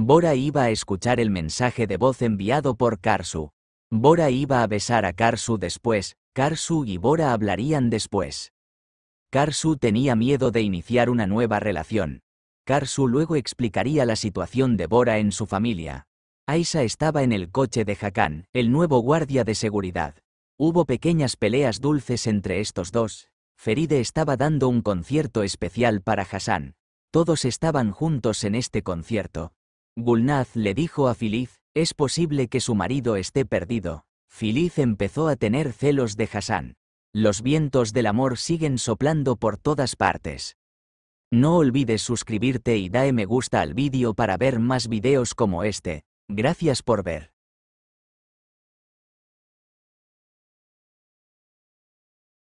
Bora iba a escuchar el mensaje de voz enviado por Karsu. Bora iba a besar a Karsu después, Karsu y Bora hablarían después. Karsu tenía miedo de iniciar una nueva relación. Karsu luego explicaría la situación de Bora en su familia. Aisa estaba en el coche de Hakan, el nuevo guardia de seguridad. Hubo pequeñas peleas dulces entre estos dos. Feride estaba dando un concierto especial para Hassan. Todos estaban juntos en este concierto. Gulnaz le dijo a Filiz, es posible que su marido esté perdido. Filiz empezó a tener celos de Hassan. Los vientos del amor siguen soplando por todas partes. No olvides suscribirte y dae me gusta al vídeo para ver más videos como este. Gracias por ver.